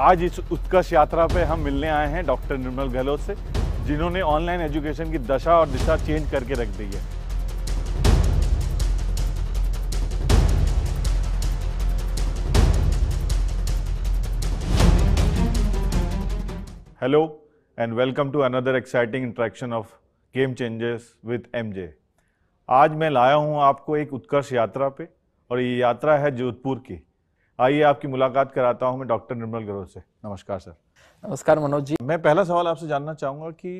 आज इस उत्कर्ष यात्रा पे हम मिलने आए हैं डॉक्टर निर्मल गहलोत से जिन्होंने ऑनलाइन एजुकेशन की दशा और दिशा चेंज करके रख दी है hello and welcome to another exciting interaction of game changers with MJ आज मैं लाया हूं आपको एक उत्कर्ष यात्रा पे और ये यात्रा है जोधपुर की आइए आपकी मुलाकात कराता हूं मैं डॉक्टर निर्मल गरो से नमस्कार सर नमस्कार मनोज जी मैं पहला सवाल आपसे जानना चाहूंगा कि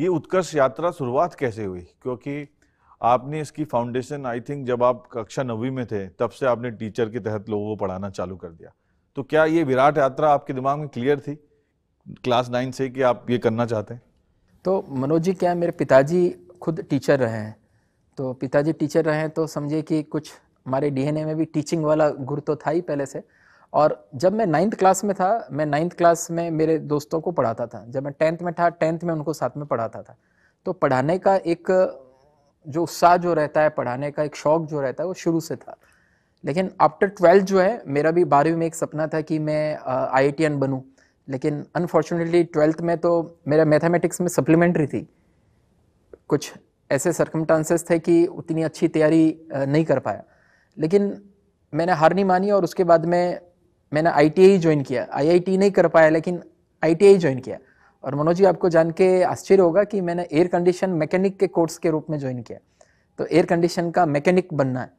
ये उत्कर्ष यात्रा शुरुआत कैसे हुई क्योंकि आपने इसकी फाउंडेशन आई थिंक जब आप कक्षा नवी में थे तब से आपने टीचर के तहत लोगों को पढ़ाना चालू कर दिया तो क्या ये विराट यात्रा आपके दिमाग में क्लियर थी क्लास नाइन से कि आप ये करना चाहते हैं तो मनोज जी क्या मेरे पिताजी खुद टीचर रहे हैं तो पिताजी टीचर रहे हैं तो समझे कि कुछ हमारे डीएनए में भी टीचिंग वाला गुर तो था ही पहले से और जब मैं नाइन्थ क्लास में था मैं नाइन्थ क्लास में मेरे दोस्तों को पढ़ाता था जब मैं टेंथ में था टेंथ में उनको साथ में पढ़ाता था तो पढ़ाने का एक जो उत्साह जो रहता है पढ़ाने का एक शौक जो रहता है वो शुरू से था लेकिन आफ्टर ट्वेल्थ जो है मेरा भी बारहवीं में एक सपना था कि मैं आई आई बनूँ लेकिन अनफॉर्चुनेटली ट्वेल्थ में तो मेरा मैथमेटिक्स में सप्लीमेंट्री थी कुछ ऐसे सर्कमटांसेस थे कि उतनी अच्छी तैयारी नहीं कर पाया लेकिन मैंने हार नहीं मानी और उसके बाद में मैंने आई टी ज्वाइन किया आई नहीं कर पाया लेकिन आई टी ज्वाइन किया और मनोज जी आपको जान के आश्चर्य होगा कि मैंने एयर कंडीशन मैकेनिक के कोर्स के रूप में ज्वाइन किया तो एयर कंडीशन का मैकेनिक बनना है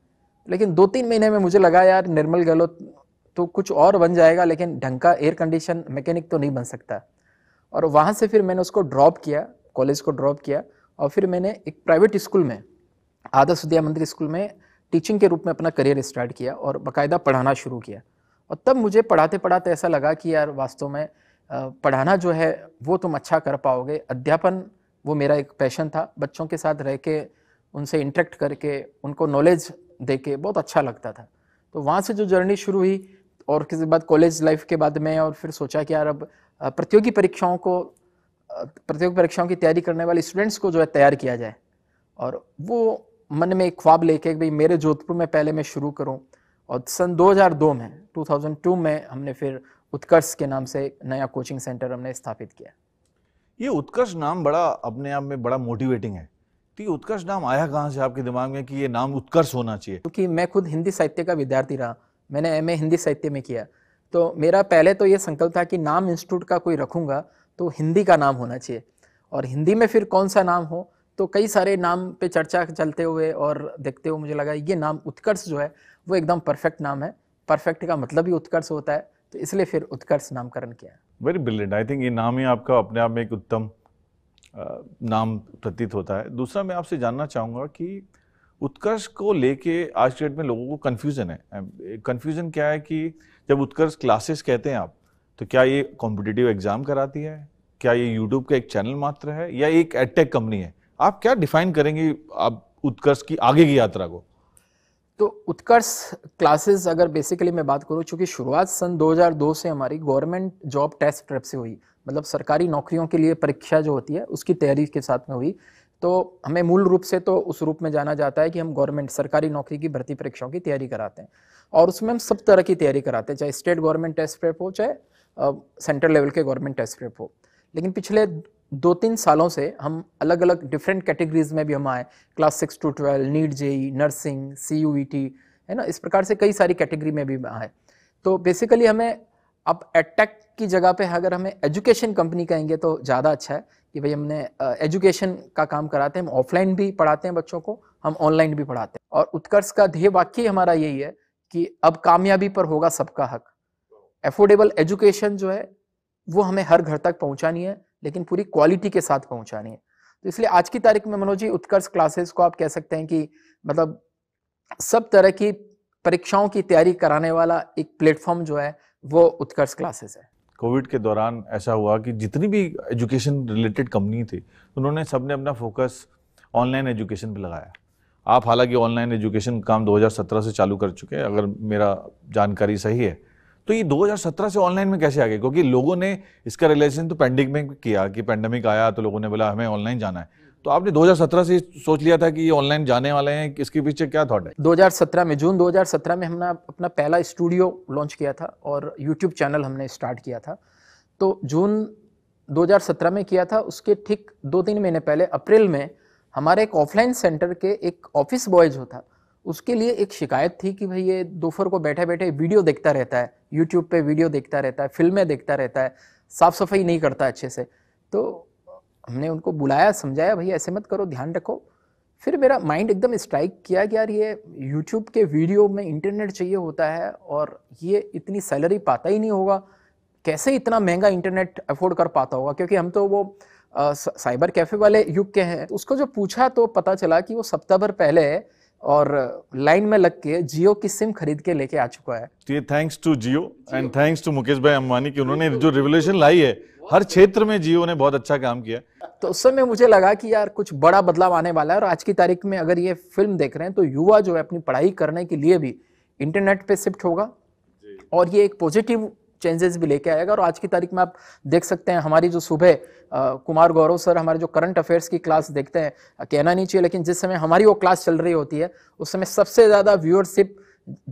लेकिन दो तीन महीने में मुझे लगा यार निर्मल गहलोत तो कुछ और बन जाएगा लेकिन ढंग का एयर कंडीशन मैकेनिक तो नहीं बन सकता और वहाँ से फिर मैंने उसको ड्रॉप किया कॉलेज को ड्रॉप किया और फिर मैंने एक प्राइवेट स्कूल में आदर्श विद्या मंदिर स्कूल में टीचिंग के रूप में अपना करियर स्टार्ट किया और बाकायदा पढ़ाना शुरू किया और तब मुझे पढ़ाते पढ़ाते ऐसा लगा कि यार वास्तव में पढ़ाना जो है वो तुम अच्छा कर पाओगे अध्यापन वो मेरा एक पैशन था बच्चों के साथ रह के उनसे इंटरेक्ट करके उनको नॉलेज दे के बहुत अच्छा लगता था तो वहाँ से जो जर्नी शुरू हुई और किसी बाद कॉलेज लाइफ के बाद में और फिर सोचा कि यार अब प्रतियोगी परीक्षाओं को प्रतियोगी परीक्षाओं की तैयारी करने वाले स्टूडेंट्स को जो है तैयार किया जाए और वो मन में एक ख्वाब लेके भाई मेरे जोधपुर में पहले मैं शुरू करूँ और सन 2002 में 2002 में हमने फिर उत्कर्ष के नाम से नया कोचिंग सेंटर हमने स्थापित किया ये उत्कर्ष नाम बड़ा अपने आप में बड़ा मोटिवेटिंग है तो ये उत्कर्ष नाम आया कहाँ से आपके दिमाग में कि ये नाम उत्कर्ष होना चाहिए क्योंकि मैं खुद हिंदी साहित्य का विद्यार्थी रहा मैंने एम हिंदी साहित्य में किया तो मेरा पहले तो ये संकल्प था कि नाम इंस्टीट्यूट का कोई रखूँगा तो हिंदी का नाम होना चाहिए और हिंदी में फिर कौन सा नाम हो तो कई सारे नाम पे चर्चा चलते हुए और देखते हुए मुझे लगा ये नाम उत्कर्ष जो है वो एकदम परफेक्ट नाम है परफेक्ट का मतलब ही उत्कर्ष होता है तो इसलिए फिर उत्कर्ष नामकरण किया है वेरी ब्रिलियंट आई थिंक ये नाम ही आपका अपने आप में एक उत्तम नाम प्रतीत होता है दूसरा मैं आपसे जानना चाहूँगा कि उत्कर्ष को लेके आज के डेट में लोगों को कन्फ्यूज़न है कन्फ्यूज़न क्या है कि जब उत्कर्ष क्लासेस कहते हैं आप तो क्या ये कॉम्पिटिटिव एग्ज़ाम कराती है क्या ये यूट्यूब का एक चैनल मात्र है या एक एडटेक कंपनी है आप क्या डिफाइन करेंगे आप उत्कर्ष की आगे की यात्रा को तो उत्कर्ष क्लासेस अगर बेसिकली मैं बात करूँ चूंकि शुरुआत सन 2002 से हमारी गवर्नमेंट जॉब टेस्ट ट्रिप से हुई मतलब सरकारी नौकरियों के लिए परीक्षा जो होती है उसकी तैयारी के साथ में हुई तो हमें मूल रूप से तो उस रूप में जाना जाता है कि हम गवर्नमेंट सरकारी नौकरी की भर्ती परीक्षाओं की तैयारी कराते हैं और उसमें हम सब तरह की तैयारी कराते हैं चाहे स्टेट गवर्नमेंट टेस्ट प्रेप हो चाहे सेंट्रल लेवल के गवर्नमेंट टेस्ट प्रेप हो लेकिन पिछले दो तीन सालों से हम अलग अलग डिफरेंट कैटेगरीज में भी हम आए class six to twelve NEET JEE nursing C U E T है ना इस प्रकार से कई सारी कैटेगरी में भी आए तो बेसिकली हमें अब एटेक की जगह पे अगर हमें एजुकेशन कंपनी कहेंगे तो ज़्यादा अच्छा है कि भाई हमने एजुकेशन का काम कराते हैं हम ऑफलाइन भी पढ़ाते हैं बच्चों को हम ऑनलाइन भी पढ़ाते हैं और उत्कर्ष का ध्येय वाक्य हमारा यही है कि अब कामयाबी पर होगा सबका हक एफोर्डेबल एजुकेशन जो है वो हमें हर घर तक पहुंचानी है लेकिन पूरी क्वालिटी के साथ पहुंचानी है तो इसलिए आज की तारीख में मनोजी उत्कर्ष क्लासेस को आप कह सकते हैं कि मतलब सब तरह की परीक्षाओं की तैयारी कराने वाला एक प्लेटफॉर्म जो है वो उत्कर्ष क्लासेस है कोविड के दौरान ऐसा हुआ कि जितनी भी एजुकेशन रिलेटेड कंपनी थी उन्होंने सबने अपना फोकस ऑनलाइन एजुकेशन पर लगाया आप हालांकि ऑनलाइन एजुकेशन काम 2017 से चालू कर चुके हैं अगर मेरा जानकारी सही है तो ये 2017 से ऑनलाइन में कैसे आ गए क्योंकि लोगों ने इसका रिलेशन तो पेंडिंग में किया कि पेंडेमिक आया तो लोगों ने बोला हमें ऑनलाइन जाना है तो आपने 2017 से सोच लिया था कि ये ऑनलाइन जाने वाले हैं इसके पीछे क्या थॉट है 2017 में जून 2017 में हमने अपना पहला स्टूडियो लॉन्च किया था और यूट्यूब चैनल हमने स्टार्ट किया था तो जून 2017 में किया था उसके ठीक दो तीन महीने पहले अप्रैल में हमारे एक ऑफलाइन सेंटर के एक ऑफिस बॉयज होता उसके लिए एक शिकायत थी कि भाई ये दोपहर को बैठे बैठे वीडियो देखता रहता है यूट्यूब पे वीडियो देखता रहता है फिल्में देखता रहता है साफ़ सफाई नहीं करता अच्छे से तो हमने उनको बुलाया समझाया भाई ऐसे मत करो ध्यान रखो फिर मेरा माइंड एकदम स्ट्राइक किया कि यार ये यूट्यूब के वीडियो में इंटरनेट चाहिए होता है और ये इतनी सैलरी पाता ही नहीं होगा कैसे इतना महंगा इंटरनेट अफोर्ड कर पाता होगा क्योंकि हम तो वो साइबर कैफ़े वाले युग के हैं उसको जो पूछा तो पता चला कि वो सप्ताह भर पहले और लाइन में लग के जियो की सिम खरीद के लेके आ चुका है तो ये thanks to Jio and thanks to Mukesh भाई अंबानी की उन्होंने जो रिवोल्यूशन लाई है हर क्षेत्र में जियो ने बहुत अच्छा काम किया तो उस समय मुझे लगा कि यार कुछ बड़ा बदलाव आने वाला है और आज की तारीख में अगर ये फिल्म देख रहे हैं तो युवा जो है अपनी पढ़ाई करने के लिए भी इंटरनेट पे शिफ्ट होगा और ये एक पॉजिटिव चेंजेस भी लेके आएगा और आज की तारीख में आप देख सकते हैं हमारी जो सुबह कुमार गौरव सर हमारे जो करंट अफेयर्स की क्लास देखते हैं कहना नहीं चाहिए लेकिन जिस समय हमारी वो क्लास चल रही होती है उस समय सबसे ज़्यादा व्यूअरशिप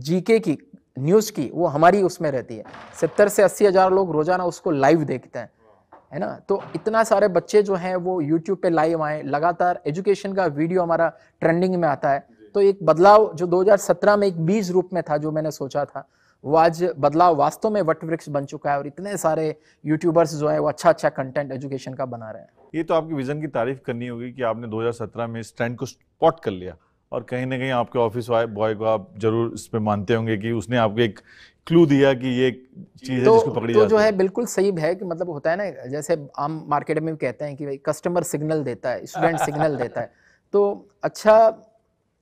जीके की न्यूज़ की वो हमारी उसमें रहती है सत्तर से अस्सी हज़ार लोग रोज़ाना उसको लाइव देखते हैं है ना तो इतना सारे बच्चे जो हैं वो यूट्यूब पे लाइव आए लगातार एजुकेशन का वीडियो हमारा ट्रेंडिंग में आता है तो एक बदलाव जो 2017 में एक बीज रूप में था जो मैंने सोचा था वो आज बदलाव वास्तव में वट वृक्ष बन चुका है और इतने सारे यूट्यूबर्स जो है वो अच्छा अच्छा कंटेंट एजुकेशन का बना रहे हैं ये तो आपकी विजन की तारीफ करनी होगी कि आपने 2017 में इस ट्रेंड को स्पॉट कर लिया और कहीं ना कहीं आपके ऑफिस बॉय को आप जरूर इस पर मानते होंगे कि उसने आपको एक क्लू दिया कि ये चीज़ तो, है जिसको पकड़ी तो जो है बिल्कुल सही है कि मतलब होता है ना जैसे आम मार्केट में भी कहते हैं कि भाई कस्टमर सिग्नल देता है स्टूडेंट सिग्नल देता है तो अच्छा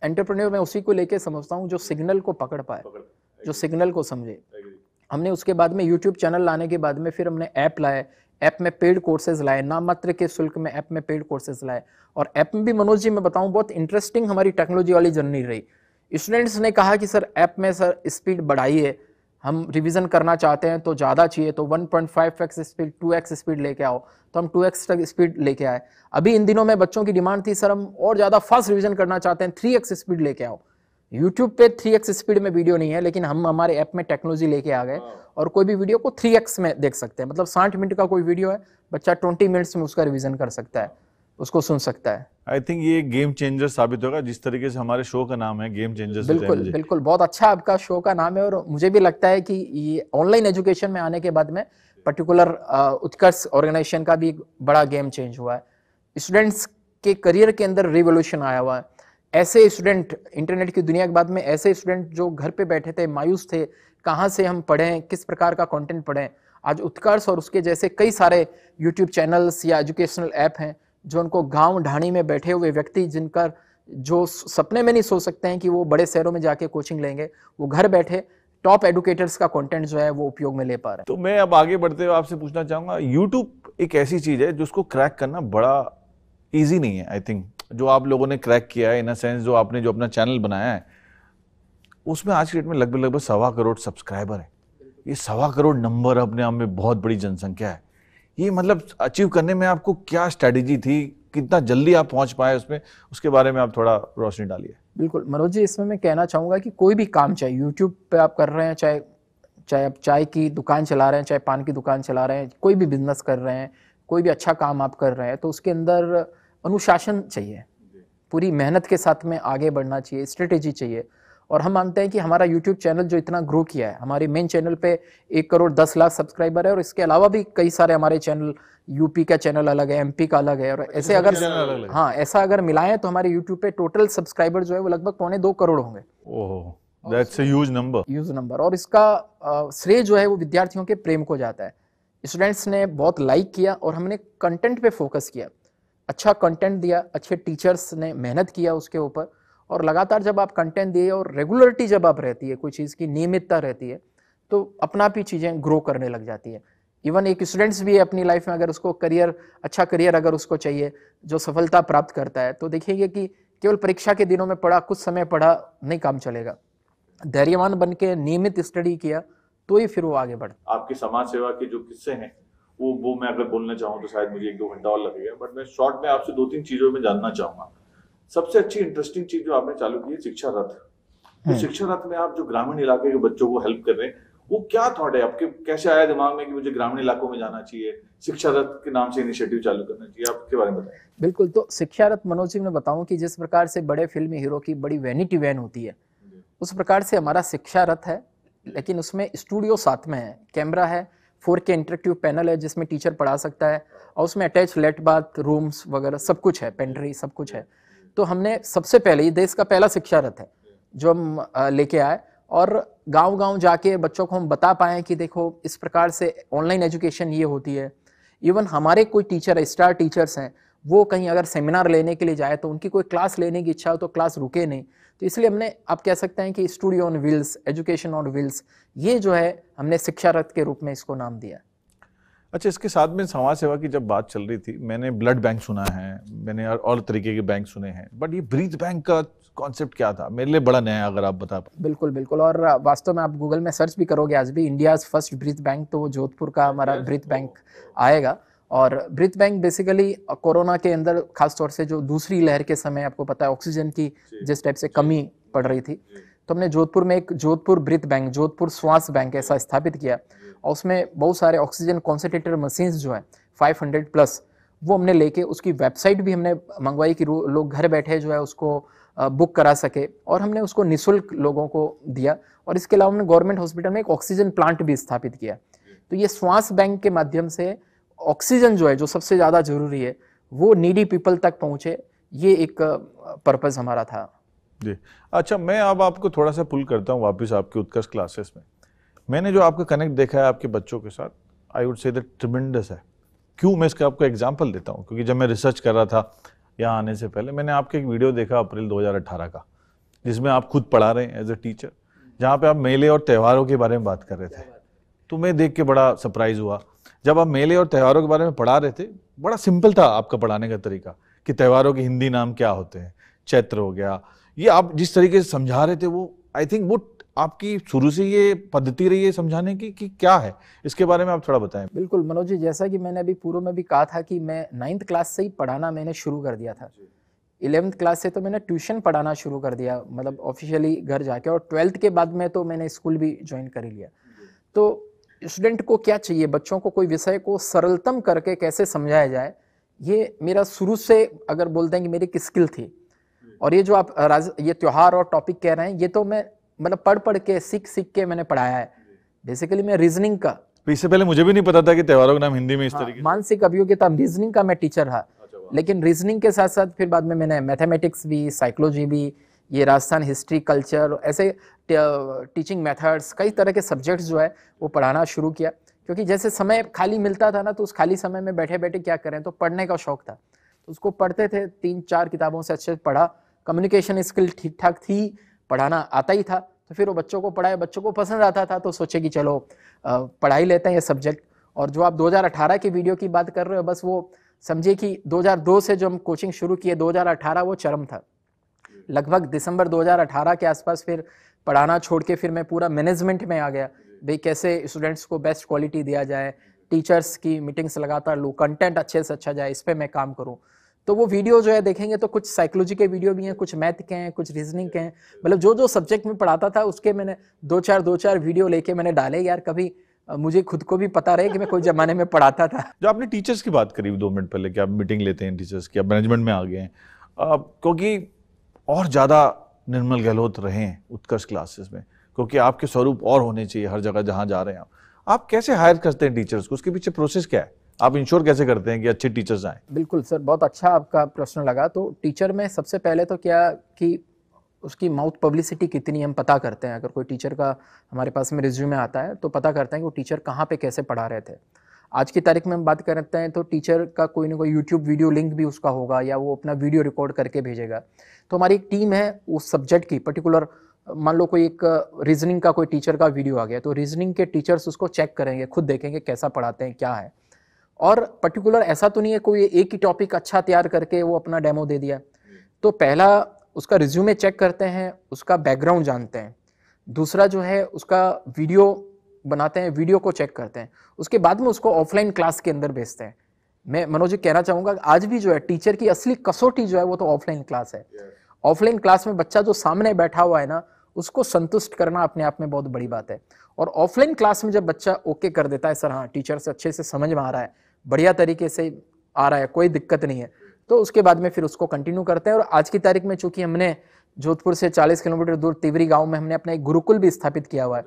एंटरप्रेन्योर मैं उसी को लेके समझता हूँ जो सिग्नल को पकड़ पाए जो सिग्नल को समझे हमने उसके बाद में यूट्यूब चैनल लाने के बाद में फिर हमने ऐप लाए ऐप में पेड कोर्सेज लाए नाम मात्र के शुल्क में ऐप में पेड कोर्सेज लाए और ऐप में भी मनोज जी मैं बताऊं बहुत इंटरेस्टिंग हमारी टेक्नोलॉजी वाली जर्नी रही स्टूडेंट्स ने कहा कि सर ऐप में सर स्पीड बढ़ाइए हम रिवीजन करना चाहते हैं तो ज़्यादा चाहिए तो 1.5x स्पीड 2x स्पीड लेके आओ तो हम 2x तक स्पीड लेके आए अभी इन दिनों में बच्चों की डिमांड थी सर हम और ज़्यादा फास्ट रिवीजन करना चाहते हैं 3x स्पीड लेके आओ यूट्यूब पे थ्री एक्स स्पीड में वीडियो नहीं है लेकिन हम हमारे ऐप में टेक्नोलॉजी लेके आ गए हाँ। और कोई भी वीडियो को थ्री एक्स में देख सकते हैं मतलब साठ मिनट का कोई वीडियो है बच्चा ट्वेंटी मिनट्स में उसका रिविजन कर सकता है उसको सुन सकता है आई थिंक ये गेम चेंजर साबित होगा जिस तरीके से हमारे शो का नाम है गेम चेंजर बिल्कुल बिल्कुल बहुत अच्छा आपका शो का नाम है और मुझे भी लगता है कि ये ऑनलाइन एजुकेशन में आने के बाद में पर्टिकुलर उत्कर्ष ऑर्गेनाइजेशन का भी बड़ा गेम चेंज हुआ है स्टूडेंट्स के करियर के अंदर रिवोल्यूशन आया हुआ है ऐसे स्टूडेंट इंटरनेट की दुनिया के बाद में ऐसे स्टूडेंट जो घर पे बैठे थे मायूस थे कहाँ से हम पढ़ें किस प्रकार का कंटेंट पढ़ें आज उत्कर्ष और उसके जैसे कई सारे यूट्यूब चैनल्स या एजुकेशनल ऐप हैं जो उनको गांव ढाणी में बैठे हुए व्यक्ति जिनका जो सपने में नहीं सोच सकते हैं कि वो बड़े शहरों में जाके कोचिंग लेंगे वो घर बैठे टॉप एडुकेटर्स का कंटेंट जो है वो उपयोग में ले पा रहे हैं तो मैं अब आगे बढ़ते हुए आपसे पूछना चाहूँगा यूट्यूब एक ऐसी चीज़ है जिसको क्रैक करना बड़ा ईजी नहीं है आई थिंक जो आप लोगों ने क्रैक किया है इन अ सेंस जो आपने जो अपना चैनल बनाया है उसमें आज के डेट में लगभग लगभग सवा करोड़ सब्सक्राइबर है ये सवा करोड़ नंबर अपने आप में बहुत बड़ी जनसंख्या है ये मतलब अचीव करने में आपको क्या स्ट्रेटेजी थी कितना जल्दी आप पहुंच पाए उसमें उसके बारे में आप थोड़ा रोशनी डालिए बिल्कुल मनोज जी इसमें मैं कहना चाहूँगा कि कोई भी काम चाहे यूट्यूब पे आप कर रहे हैं चाहे चाहे आप चाय की दुकान चला रहे हैं चाहे पान की दुकान चला रहे हैं कोई भी बिजनेस कर रहे हैं कोई भी अच्छा काम आप कर रहे हैं तो उसके अंदर अनुशासन चाहिए पूरी मेहनत के साथ में आगे बढ़ना चाहिए स्ट्रेटेजी चाहिए और हम मानते हैं कि हमारा यूट्यूब चैनल जो इतना ग्रो किया है हमारे मेन चैनल पे एक करोड़ दस लाख सब्सक्राइबर है और इसके अलावा भी कई सारे हमारे चैनल यूपी का चैनल अलग है एमपी का अलग है और अच्छा, ऐसे अगर हाँ ऐसा अगर मिलाएं तो हमारे यूट्यूब पे टोटल सब्सक्राइबर जो है वो लगभग पौने दो करोड़ होंगे that's a huge number huge number और इसका श्रेय जो है वो विद्यार्थियों के प्रेम को जाता है स्टूडेंट्स ने बहुत लाइक किया और हमने कंटेंट पे फोकस किया अच्छा कंटेंट दिया अच्छे टीचर्स ने मेहनत किया उसके ऊपर और लगातार जब आप कंटेंट दिए और रेगुलरिटी जब आप रहती है कोई चीज़ की नियमितता रहती है तो अपना भी चीज़ें ग्रो करने लग जाती है इवन एक स्टूडेंट्स भी है अपनी लाइफ में अगर उसको करियर अच्छा करियर अगर उसको चाहिए जो सफलता प्राप्त करता है तो देखिए कि केवल परीक्षा के दिनों में पढ़ा कुछ समय पढ़ा नहीं काम चलेगा धैर्यवान बन के नियमित स्टडी किया तो ही फिर वो आगे बढ़ आपकी समाज सेवा के जो किस्से हैं वो वो मैं अगर बोलना चाहूँ तो शायद मुझे एक दो घंटा और लगेगा बट मैं शॉर्ट में आपसे दो तीन चीज़ों में जानना चाहूंगा सबसे अच्छी इंटरेस्टिंग चीज़ जो आपने चालू की है शिक्षा रथ तो हाँ। शिक्षा रथ में आप जो ग्रामीण इलाके के बच्चों को हेल्प कर रहे हैं वो क्या थॉट है आपके कैसे आया दिमाग में कि मुझे ग्रामीण इलाकों में जाना चाहिए शिक्षा रथ के नाम से इनिशिएटिव चालू करना चाहिए आपके बारे में बताएं बिल्कुल तो शिक्षा रथ मनोज जी ने बताऊं कि जिस प्रकार से बड़े फिल्मी हीरो की बड़ी वैनिटी वैन होती है उस प्रकार से हमारा शिक्षा रथ है लेकिन उसमें स्टूडियो साथ में है कैमरा है फोर के इंटरेक्टिव पैनल है जिसमें टीचर पढ़ा सकता है और उसमें अटैच लेट बाथ रूम्स वगैरह सब कुछ है पेंट्री सब कुछ है तो हमने सबसे पहले ये देश का पहला शिक्षा रथ है जो हम लेके आए और गांव गांव जाके बच्चों को हम बता पाए कि देखो इस प्रकार से ऑनलाइन एजुकेशन ये होती है इवन हमारे कोई टीचर है स्टार टीचर्स हैं वो कहीं अगर सेमिनार लेने के लिए जाए तो उनकी कोई क्लास लेने की इच्छा हो तो क्लास रुके नहीं तो इसलिए हमने आप कह सकते हैं कि studio on wheels education on wheels ये जो है हमने शिक्षा रथ के रूप में इसको नाम दिया अच्छा इसके साथ में समाज सेवा की जब बात चल रही थी मैंने ब्लड बैंक सुना है मैंने और तरीके के बैंक सुने हैं बट ये ब्रीथ बैंक का कॉन्सेप्ट क्या था मेरे लिए बड़ा नया अगर आप बता पा बिल्कुल बिल्कुल और वास्तव में आप गूगल में सर्च भी करोगे आज भी इंडियाज फर्स्ट ब्रीथ बैंक तो वो जोधपुर का हमारा ब्रीथ बैंक आएगा और ब्रिथ बैंक बेसिकली कोरोना के अंदर खासतौर से जो दूसरी लहर के समय आपको पता है ऑक्सीजन की जिस टाइप से कमी पड़ रही थी तो हमने जोधपुर में एक जोधपुर ब्रिथ बैंक जोधपुर स्वास्थ्य बैंक ऐसा स्थापित किया और उसमें बहुत सारे ऑक्सीजन कॉन्सेंट्रेटर मशीन्स जो है 500 प्लस वो हमने लेके उसकी वेबसाइट भी हमने मंगवाई कि लोग घर बैठे जो है उसको बुक uh, करा सके और हमने उसको निःशुल्क लोगों को दिया और इसके अलावा हमने गवर्नमेंट हॉस्पिटल में एक ऑक्सीजन प्लांट भी स्थापित किया तो ये स्वास्थ्य बैंक के माध्यम से ऑक्सीजन जो है जो सबसे ज़्यादा ज़रूरी है वो नीडी पीपल तक पहुँचे ये एक पर्पज़ हमारा था जी अच्छा मैं अब आपको थोड़ा सा पुल करता हूँ वापस आपके उत्कर्ष क्लासेस में मैंने जो आपका कनेक्ट देखा है आपके बच्चों के साथ I would say that tremendous है क्यों मैं इसका आपको एग्जाम्पल देता हूँ क्योंकि जब मैं रिसर्च कर रहा था यहाँ आने से पहले मैंने आपके एक वीडियो देखा अप्रैल 2018 का जिसमें आप खुद पढ़ा रहे हैं एज ए टीचर जहाँ पे आप मेले और त्योहारों के बारे में बात कर रहे थे तुम्हें देख के बड़ा सरप्राइज हुआ जब आप मेले और त्योहारों के बारे में पढ़ा रहे थे बड़ा सिंपल था आपका पढ़ाने का तरीका कि त्यौहारों के हिंदी नाम क्या होते हैं चैत्र हो गया ये आप जिस तरीके से समझा रहे थे वो आई थिंक वो आपकी शुरू से ये पद्धति रही है समझाने की कि क्या है इसके बारे में आप थोड़ा बताएं बिल्कुल मनोज जी जैसा कि मैंने अभी पूर्व में भी कहा था कि मैं नाइन्थ क्लास से ही पढ़ाना मैंने शुरू कर दिया था इलेवंथ क्लास से तो मैंने ट्यूशन पढ़ाना शुरू कर दिया मतलब ऑफिशियली घर जाके और ट्वेल्थ के बाद में तो मैंने स्कूल भी ज्वाइन कर ही लिया तो स्टूडेंट को क्या चाहिए बच्चों को कोई विषय को सरलतम करके कैसे समझाया जाए ये मेरा शुरू से अगर बोलते हैं कि मेरी एक स्किल थी और ये जो आप राज ये त्यौहार और टॉपिक कह रहे हैं ये तो मैं मतलब पढ़ पढ़ के सीख सीख के मैंने पढ़ाया है बेसिकली मैं रीजनिंग का तो इससे पहले मुझे भी नहीं पता था कि त्योहारों का नाम हिंदी में इस हाँ, तरीके मानसिक अभियोग्यता रीजनिंग का मैं टीचर था अच्छा, लेकिन रीजनिंग के साथ साथ फिर बाद में मैंने मैथमेटिक्स भी साइकोलॉजी भी ये राजस्थान हिस्ट्री कल्चर ऐसे टीचिंग मेथड्स कई तरह के सब्जेक्ट्स जो है वो पढ़ाना शुरू किया क्योंकि जैसे समय खाली मिलता था ना तो उस खाली समय में बैठे बैठे क्या करें तो पढ़ने का शौक था तो उसको पढ़ते थे तीन चार किताबों से अच्छे पढ़ा कम्युनिकेशन स्किल ठीक ठाक थी पढ़ाना आता ही था तो फिर वो बच्चों को पढ़ाए बच्चों को पसंद आता था तो सोचे कि चलो पढ़ाई लेते हैं ये सब्जेक्ट और जो आप 2018 की वीडियो की बात कर रहे हो बस वो समझिए कि 2002 से जो हम कोचिंग शुरू किए 2018 वो चरम था लगभग दिसंबर 2018 के आसपास फिर पढ़ाना छोड़ के फिर मैं पूरा मैनेजमेंट में आ गया भाई कैसे स्टूडेंट्स को बेस्ट क्वालिटी दिया जाए टीचर्स की मीटिंग्स लगातार लो कंटेंट अच्छे से अच्छा जाए इस पर मैं काम करूँ तो वो वीडियो जो है देखेंगे तो कुछ साइकोलॉजी के वीडियो भी हैं कुछ मैथ के हैं कुछ रीजनिंग के हैं मतलब जो जो सब्जेक्ट में पढ़ाता था उसके मैंने दो चार दो चार वीडियो लेके मैंने डाले यार कभी मुझे खुद को भी पता रहे कि मैं कोई जमाने में पढ़ाता था जो आपने टीचर्स की बात करी दो मिनट पहले कि आप मीटिंग लेते हैं टीचर्स की आप मैनेजमेंट में आ गए हैं क्योंकि और ज़्यादा निर्मल गहलोत रहें उत्कर्ष क्लासेस में क्योंकि आपके स्वरूप और होने चाहिए हर जगह जहाँ जा रहे हैं आप आप कैसे हायर करते हैं टीचर्स को उसके पीछे प्रोसेस क्या है आप इंश्योर कैसे करते हैं कि अच्छे टीचर्स आए बिल्कुल सर बहुत अच्छा आपका प्रश्न लगा तो टीचर में सबसे पहले तो क्या कि उसकी माउथ पब्लिसिटी कितनी हम पता करते हैं अगर कोई टीचर का हमारे पास में रिज्यूमे आता है तो पता करते हैं कि वो टीचर कहाँ पे कैसे पढ़ा रहे थे आज की तारीख में हम बात करते हैं तो टीचर का कोई ना कोई यूट्यूब वीडियो लिंक भी उसका होगा या वो अपना वीडियो रिकॉर्ड करके भेजेगा तो हमारी एक टीम है उस सब्जेक्ट की पर्टिकुलर मान लो कोई एक रीजनिंग का कोई टीचर का वीडियो आ गया तो रीजनिंग के टीचर्स उसको चेक करेंगे खुद देखेंगे कैसा पढ़ाते हैं क्या है और पर्टिकुलर ऐसा तो नहीं है कोई एक ही टॉपिक अच्छा तैयार करके वो अपना डेमो दे दिया तो पहला उसका रिज्यूमे चेक करते हैं उसका बैकग्राउंड जानते हैं दूसरा जो है उसका वीडियो बनाते हैं वीडियो को चेक करते हैं उसके बाद में उसको ऑफलाइन क्लास के अंदर भेजते हैं मैं मनोज कहना चाहूंगा आज भी जो है टीचर की असली कसौटी जो है वो तो ऑफलाइन क्लास है ऑफलाइन क्लास में बच्चा जो सामने बैठा हुआ है ना उसको संतुष्ट करना अपने आप में बहुत बड़ी बात है और ऑफलाइन क्लास में जब बच्चा ओके कर देता है सर हाँ टीचर से अच्छे से समझ में आ रहा है बढ़िया तरीके से आ रहा है कोई दिक्कत नहीं है तो उसके बाद में फिर उसको कंटिन्यू करते हैं और आज की तारीख में चूंकि हमने जोधपुर से 40 किलोमीटर दूर तिवरी गांव में हमने अपना एक गुरुकुल भी स्थापित किया हुआ है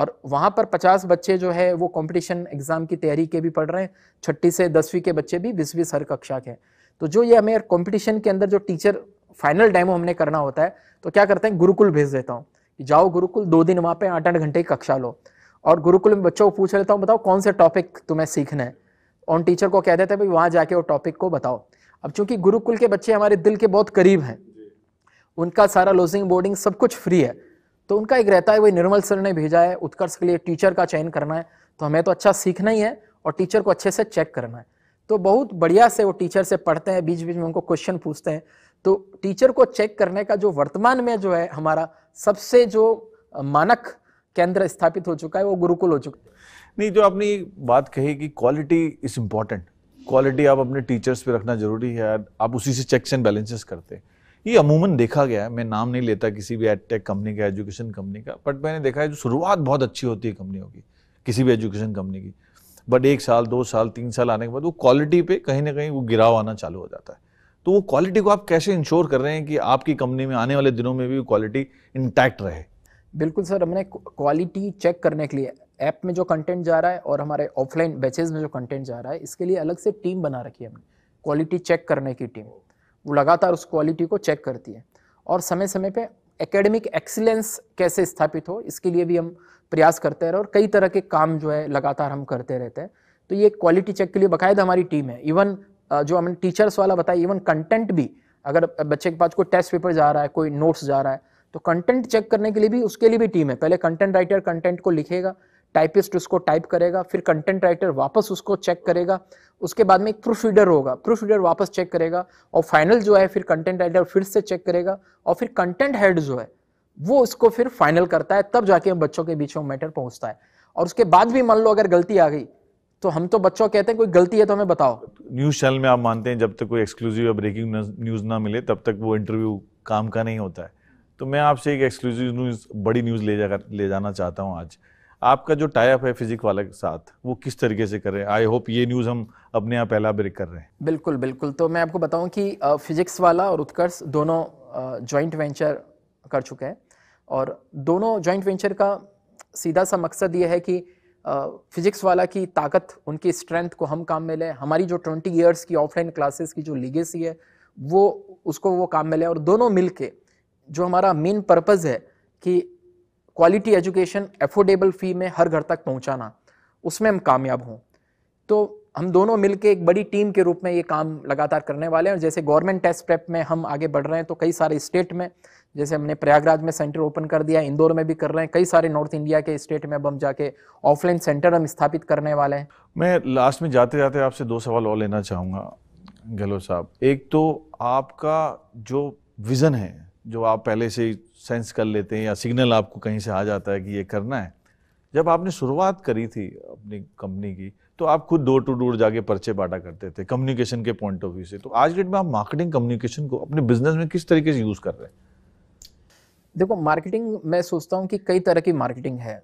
और वहाँ पर 50 बच्चे जो है वो कंपटीशन एग्ज़ाम की तैयारी के भी पढ़ रहे हैं छठी से दसवीं के बच्चे भी बीसवीं हर कक्षा के तो जो ये हमें कंपटीशन के अंदर जो टीचर फाइनल डेमो हमने करना होता है तो क्या करते हैं गुरुकुल भेज देता हूँ कि जाओ गुरुकुल दो दिन वहाँ पर आठ आठ घंटे की कक्षा लो और गुरुकुल में बच्चों को पूछ लेता हूँ बताओ कौन से टॉपिक तुम्हें सीखना है और टीचर को कह देते हैं भाई वहाँ जाके वो टॉपिक को बताओ अब चूंकि गुरुकुल के बच्चे हमारे दिल के बहुत करीब हैं उनका सारा लॉजिंग बोर्डिंग सब कुछ फ्री है तो उनका एक रहता है वही निर्मल सर ने भेजा है उत्कर्ष के लिए टीचर का चयन करना है तो हमें तो अच्छा सीखना ही है और टीचर को अच्छे से चेक करना है तो बहुत बढ़िया से वो टीचर से पढ़ते हैं बीच बीच में उनको क्वेश्चन पूछते हैं तो टीचर को चेक करने का जो वर्तमान में जो है हमारा सबसे जो मानक केंद्र स्थापित हो चुका है वो गुरुकुल हो चुका है नहीं जो आपने बात कही कि क्वालिटी इज इम्पॉर्टेंट क्वालिटी आप अपने टीचर्स पे रखना जरूरी है आप उसी से चेक्स एंड बैलेंसेस करते हैं ये अमूमन देखा गया है मैं नाम नहीं लेता किसी भी एडटेक कंपनी का एजुकेशन कंपनी का बट मैंने देखा है जो शुरुआत बहुत अच्छी होती है कंपनियों की किसी भी एजुकेशन कंपनी की बट एक साल दो साल तीन साल आने के बाद वो क्वालिटी पे कहीं ना कहीं वो गिराव आना चालू हो जाता है तो वो क्वालिटी को आप कैसे इंश्योर कर रहे हैं कि आपकी कंपनी में आने वाले दिनों में भी क्वालिटी इंटैक्ट रहे बिल्कुल सर हमने क्वालिटी चेक करने के लिए ऐप में जो कंटेंट जा रहा है और हमारे ऑफलाइन बैचेज में जो कंटेंट जा रहा है इसके लिए अलग से टीम बना रखी है हमने क्वालिटी चेक करने की टीम वो लगातार उस क्वालिटी को चेक करती है और समय समय पे एकेडमिक एक्सीलेंस कैसे स्थापित हो इसके लिए भी हम प्रयास करते रहे और कई तरह के काम जो है लगातार हम करते रहते हैं तो ये क्वालिटी चेक के लिए बाकायदा हमारी टीम है इवन जो हमने टीचर्स वाला बताया इवन कंटेंट भी अगर बच्चे के पास कोई टेस्ट पेपर जा रहा है कोई नोट्स जा रहा है तो कंटेंट चेक करने के लिए भी उसके लिए भी टीम है पहले कंटेंट राइटर कंटेंट को लिखेगा टाइपिस्ट उसको टाइप करेगा फिर कंटेंट राइटर वापस उसको चेक करेगा उसके बाद में एक प्रूफ रीडर होगा प्रूफ रीडर वापस चेक करेगा और फाइनल जो है फिर कंटेंट राइटर फिर से चेक करेगा और फिर कंटेंट हेड जो है वो उसको फिर फाइनल करता है तब जाके बच्चों के बीच में मैटर पहुंचता है और उसके बाद भी मान लो अगर गलती आ गई तो हम तो बच्चों कहते हैं कोई गलती है तो हमें बताओ न्यूज चैनल में आप मानते हैं जब तक कोई एक्सक्लूसिव या ब्रेकिंग न्यूज ना मिले तब तक वो इंटरव्यू काम का नहीं होता है तो मैं आपसे एक एक्सक्लूसिव न्यूज बड़ी न्यूज ले जाकर ले जाना चाहता हूँ आज आपका जो टाइप है फिजिक वाले के साथ वो किस तरीके से कर रहे हैं आई होप ये न्यूज़ हम अपने यहाँ पहला ब्रेक कर रहे हैं बिल्कुल बिल्कुल तो मैं आपको बताऊं कि फिजिक्स वाला और उत्कर्ष दोनों जॉइंट वेंचर कर चुके हैं और दोनों जॉइंट वेंचर का सीधा सा मकसद ये है कि फिजिक्स वाला की ताकत उनकी स्ट्रेंथ को हम काम में लें हमारी जो ट्वेंटी ईयर्स की ऑफलाइन क्लासेस की जो लीगेसी है वो उसको वो काम में लें और दोनों मिल के जो हमारा मेन पर्पज़ है कि क्वालिटी एजुकेशन एफोर्डेबल फ़ी में हर घर तक पहुंचाना उसमें हम कामयाब हों तो हम दोनों मिलकर एक बड़ी टीम के रूप में ये काम लगातार करने वाले हैं जैसे गवर्नमेंट टेस्ट प्रेप में हम आगे बढ़ रहे हैं तो कई सारे स्टेट में जैसे हमने प्रयागराज में सेंटर ओपन कर दिया इंदौर में भी कर रहे हैं कई सारे नॉर्थ इंडिया के स्टेट में अब हम जाके ऑफलाइन सेंटर हम स्थापित करने वाले हैं मैं लास्ट में जाते जाते आपसे दो सवाल और लेना चाहूँगा गहलोत साहब एक तो आपका जो विज़न है जो आप पहले से सेंस कर लेते हैं या सिग्नल आपको कहीं से आ जाता है कि ये करना है जब आपने शुरुआत करी थी अपनी कंपनी की तो आप खुद डोर टू डोर जाके पर्चे बांटा करते थे कम्युनिकेशन के पॉइंट ऑफ व्यू से तो आज डेट में आप मार्केटिंग कम्युनिकेशन को अपने बिजनेस में किस तरीके से यूज़ कर रहे हैं देखो मार्केटिंग मैं सोचता हूँ कि कई तरह की मार्केटिंग है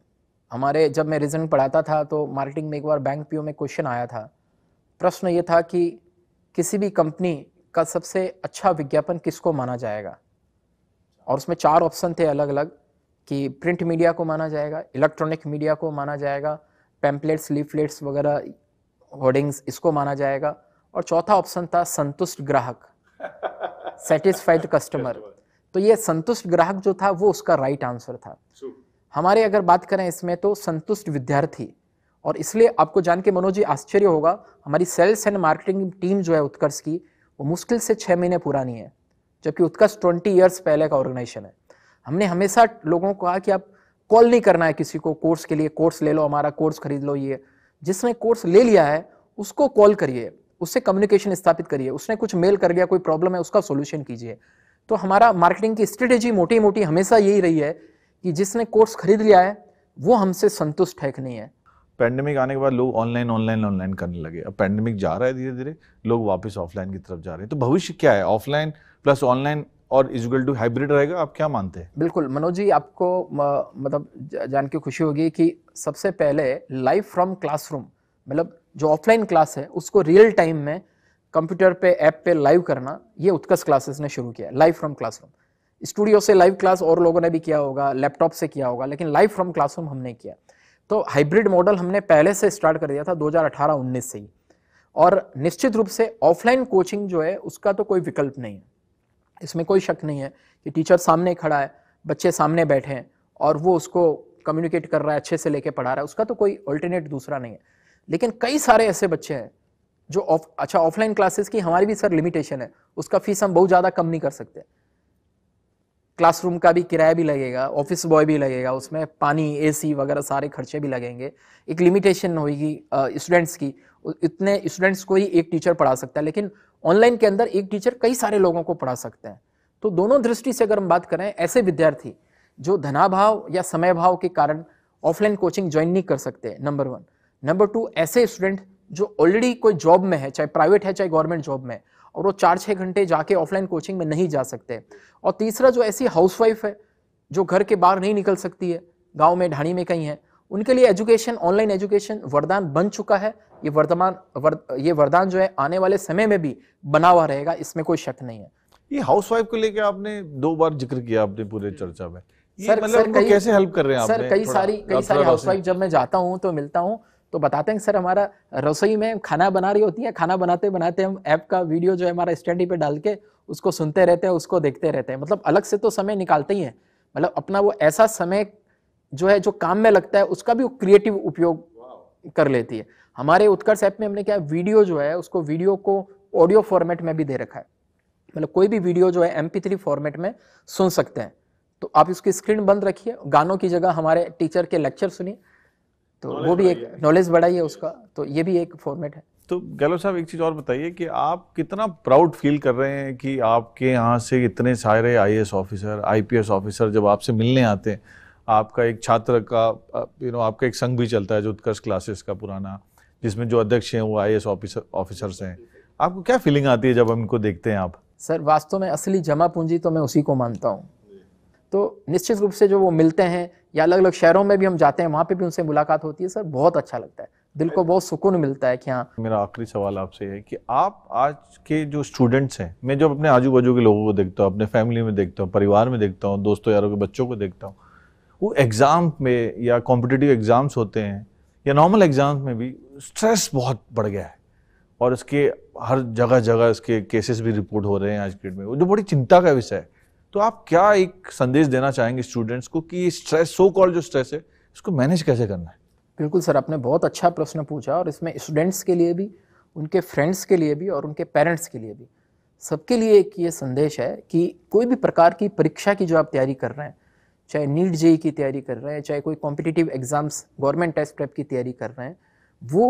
हमारे जब मैं रिजल्ट पढ़ाता था तो मार्केटिंग में एक बार बैंक पीओ में क्वेश्चन आया था प्रश्न ये था कि किसी भी कंपनी का सबसे अच्छा विज्ञापन किसको माना जाएगा और उसमें चार ऑप्शन थे अलग अलग कि प्रिंट मीडिया को माना जाएगा इलेक्ट्रॉनिक मीडिया को माना जाएगा पैम्पलेट्स लीफलेट्स वगैरह होर्डिंग्स इसको माना जाएगा और चौथा ऑप्शन था संतुष्ट ग्राहक सेटिस्फाइड कस्टमर तो ये संतुष्ट ग्राहक जो था वो उसका राइट आंसर था हमारे अगर बात करें इसमें तो संतुष्ट विद्यार्थी और इसलिए आपको जान के मनोज जी आश्चर्य होगा हमारी सेल्स एंड मार्केटिंग टीम जो है उत्कर्ष की वो मुश्किल से छः महीने पुरानी है जबकि उत्कर्ष ट्वेंटी ईयर्स पहले का ऑर्गेनाइजेशन है हमने हमेशा लोगों को कहा कि आप कॉल नहीं करना है किसी को कोर्स के लिए कोर्स ले लो हमारा कोर्स खरीद लो ये जिसने कोर्स ले लिया है उसको कॉल करिए उससे कम्युनिकेशन स्थापित करिए उसने कुछ मेल कर गया कोई प्रॉब्लम है उसका सोल्यूशन कीजिए तो हमारा मार्केटिंग की स्ट्रेटेजी मोटी मोटी हमेशा यही रही है कि जिसने कोर्स खरीद लिया है वो हमसे संतुष्ट है कि नहीं है पैंडमिक आने के बाद लोग ऑनलाइन ऑनलाइन ऑनलाइन करने लगे अब पैंडमिक जा रहा है धीरे धीरे लोग वापस ऑफलाइन की तरफ जा रहे हैं तो भविष्य क्या है ऑफलाइन प्लस ऑनलाइन और इज इक्वल टू हाइब्रिड रहेगा आप क्या मानते हैं बिल्कुल मनोज जी आपको मतलब जान के खुशी होगी कि सबसे पहले लाइव फ्रॉम क्लासरूम मतलब जो ऑफलाइन क्लास है उसको रियल टाइम में कंप्यूटर पे ऐप पे लाइव करना ये उत्कर्ष क्लासेस ने शुरू किया लाइव फ्रॉम क्लासरूम स्टूडियो से लाइव क्लास और लोगों ने भी किया होगा लैपटॉप से किया होगा लेकिन लाइव फ्रॉम क्लासरूम हमने किया तो हाइब्रिड मॉडल हमने पहले से स्टार्ट कर दिया था 2018-19 से ही और निश्चित रूप से ऑफलाइन कोचिंग जो है उसका तो कोई विकल्प नहीं है इसमें कोई शक नहीं है कि टीचर सामने खड़ा है बच्चे सामने बैठे हैं और वो उसको कम्युनिकेट कर रहा है अच्छे से लेके पढ़ा रहा है उसका तो कोई ऑल्टरनेट दूसरा नहीं है लेकिन कई सारे ऐसे बच्चे हैं जो ऑफ अच्छा ऑफलाइन क्लासेस की हमारी भी सर लिमिटेशन है उसका फीस हम बहुत ज़्यादा कम नहीं कर सकते क्लासरूम का भी किराया भी लगेगा ऑफिस बॉय भी लगेगा उसमें पानी ए वगैरह सारे खर्चे भी लगेंगे एक लिमिटेशन होगी स्टूडेंट्स की इतने स्टूडेंट्स को ही एक टीचर पढ़ा सकता है लेकिन ऑनलाइन के अंदर एक टीचर कई सारे लोगों को पढ़ा सकते हैं तो दोनों दृष्टि से अगर हम बात करें ऐसे विद्यार्थी जो धनाभाव या समय भाव के कारण ऑफलाइन कोचिंग ज्वाइन नहीं कर सकते नंबर वन नंबर टू ऐसे स्टूडेंट जो ऑलरेडी कोई जॉब में है चाहे प्राइवेट है चाहे गवर्नमेंट जॉब में और वो चार छः घंटे जाके ऑफलाइन कोचिंग में नहीं जा सकते और तीसरा जो ऐसी हाउसवाइफ है जो घर के बाहर नहीं निकल सकती है गाँव में ढाणी में कहीं है उनके लिए एजुकेशन ऑनलाइन एजुकेशन वरदान बन चुका है ये वर्तमान वर, ये वरदान जो है आने वाले समय में भी बना हुआ रहेगा इसमें कोई शक नहीं है ये हाउसवाइफ को लेकर आपने दो बार जिक्र किया आपने पूरे चर्चा में सर मतलब सर कई, कैसे हेल्प कर रहे हैं सर कई सारी कई सारी हाउसवाइफ जब मैं जाता हूँ तो मिलता हूँ तो बताते हैं सर हमारा रसोई में खाना बना रही होती है खाना बनाते बनाते हम ऐप का वीडियो जो है हमारा स्टडी पे डाल के उसको सुनते रहते हैं उसको देखते रहते हैं मतलब अलग से तो समय निकालते ही हैं मतलब अपना वो ऐसा समय जो है जो काम में लगता है उसका भी क्रिएटिव उपयोग कर लेती है हमारे उत्कर्ष ऐप में हमने क्या वीडियो जो है उसको वीडियो को ऑडियो फॉर्मेट में भी दे रखा है मतलब कोई भी वीडियो जो है एम फॉर्मेट में सुन सकते हैं तो आप उसकी स्क्रीन बंद रखिए गानों की जगह हमारे टीचर के लेक्चर सुनिए तो वो भी एक नॉलेज बढ़ाइए उसका तो ये भी एक फॉर्मेट है तो गहलोत साहब एक चीज़ और बताइए कि आप कितना प्राउड फील कर रहे हैं कि आपके यहाँ से इतने सारे आई ऑफिसर आई ऑफिसर जब आपसे मिलने आते हैं आपका एक छात्र का यू नो आपका एक संघ भी चलता है जो उत्कर्ष क्लासेस का पुराना जिसमें जो अध्यक्ष हैं वो आई ऑफिसर ऑफिसर्स हैं आपको क्या फीलिंग आती है जब हम इनको देखते हैं आप सर वास्तव में असली जमा पूंजी तो मैं उसी को मानता हूँ तो निश्चित रूप से जो वो मिलते हैं या अलग अलग शहरों में भी हम जाते हैं वहाँ पे भी उनसे मुलाकात होती है सर बहुत अच्छा लगता है दिल को बहुत सुकून मिलता है कि हाँ मेरा आखिरी सवाल आपसे है कि आप आज के जो स्टूडेंट्स हैं मैं जब अपने आजू बाजू के लोगों को देखता हूँ अपने फैमिली में देखता हूँ परिवार में देखता हूँ दोस्तों यारों के बच्चों को देखता हूँ वो एग्ज़ाम में या कॉम्पिटिटिव एग्ज़ाम्स होते हैं या नॉर्मल एग्ज़ाम्स में भी स्ट्रेस बहुत बढ़ गया है और इसके हर जगह जगह इसके केसेस भी रिपोर्ट हो रहे हैं आज के डेट में वो जो बड़ी चिंता का विषय है तो आप क्या एक संदेश देना चाहेंगे स्टूडेंट्स को कि स्ट्रेस सो कॉल जो स्ट्रेस है इसको मैनेज कैसे करना है बिल्कुल सर आपने बहुत अच्छा प्रश्न पूछा और इसमें स्टूडेंट्स के लिए भी उनके फ्रेंड्स के लिए भी और उनके पेरेंट्स के लिए भी सबके लिए एक ये संदेश है कि कोई भी प्रकार की परीक्षा की जो आप तैयारी कर रहे हैं चाहे नीट जेई की तैयारी कर रहे हैं चाहे कोई competitive exams government test prep की तैयारी कर रहे हैं वो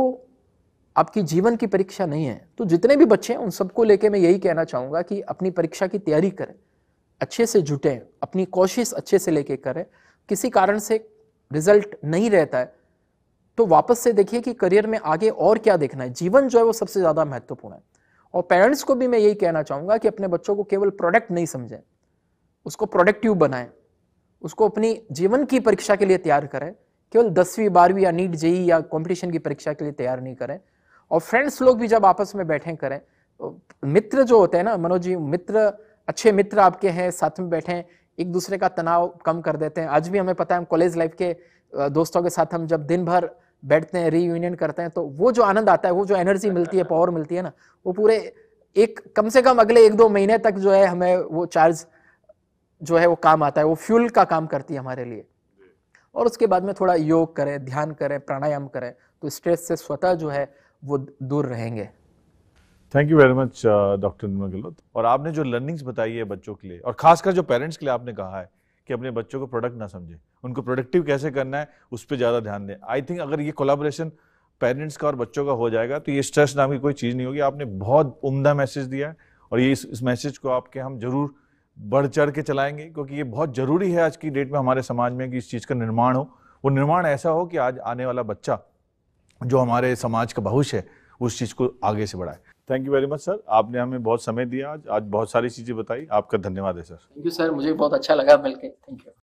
आपकी जीवन की परीक्षा नहीं है तो जितने भी बच्चे हैं उन सबको लेके मैं यही कहना चाहूँगा कि अपनी परीक्षा की तैयारी करें अच्छे से जुटें अपनी कोशिश अच्छे से लेके करें किसी कारण से रिजल्ट नहीं रहता है तो वापस से देखिए कि करियर में आगे और क्या देखना है जीवन जो है वो सबसे ज़्यादा महत्वपूर्ण है और पेरेंट्स को भी मैं यही कहना चाहूँगा कि अपने बच्चों को केवल प्रोडक्ट नहीं समझें उसको प्रोडक्टिव बनाएं उसको अपनी जीवन की परीक्षा के लिए तैयार करें केवल दसवीं बारहवीं या नीट जेई या कंपटीशन की परीक्षा के लिए तैयार नहीं करें और फ्रेंड्स लोग भी जब आपस में बैठे करें तो मित्र जो होते हैं ना मनोज जी मित्र अच्छे मित्र आपके हैं साथ में बैठे एक दूसरे का तनाव कम कर देते हैं आज भी हमें पता है हम कॉलेज लाइफ के दोस्तों के साथ हम जब दिन भर बैठते हैं रीयूनियन करते हैं तो वो जो आनंद आता है वो जो एनर्जी मिलती है पावर मिलती है ना वो पूरे एक कम से कम अगले एक दो महीने तक जो है हमें वो चार्ज जो है वो काम आता है वो फ्यूल का काम करती है हमारे लिए और उसके बाद में थोड़ा योग करें ध्यान करें प्राणायाम करें तो स्ट्रेस से स्वतः जो है वो दूर रहेंगे thank you very much doctor Gehlot और आपने जो लर्निंग्स बताई है बच्चों के लिए और खासकर जो पेरेंट्स के लिए आपने कहा है कि अपने बच्चों को प्रोडक्ट ना समझें उनको प्रोडक्टिव कैसे करना है उस पर ज़्यादा ध्यान दें आई थिंक अगर ये कोलाबोरेशन पेरेंट्स का और बच्चों का हो जाएगा तो ये स्ट्रेस नाम की कोई चीज़ नहीं होगी आपने बहुत उमदा मैसेज दिया है और ये इस, इस मैसेज को आपके हम जरूर बढ़ चढ़ के चलाएंगे क्योंकि ये बहुत ज़रूरी है आज की डेट में हमारे समाज में कि इस चीज़ का निर्माण हो वो निर्माण ऐसा हो कि आज आने वाला बच्चा जो हमारे समाज का भविष्य है उस चीज़ को आगे से बढ़ाए thank you very much sir आपने हमें बहुत समय दिया आज आज बहुत सारी चीज़ें बताई आपका धन्यवाद है सर थैंक यू सर मुझे बहुत अच्छा लगा मिलकर थैंक यू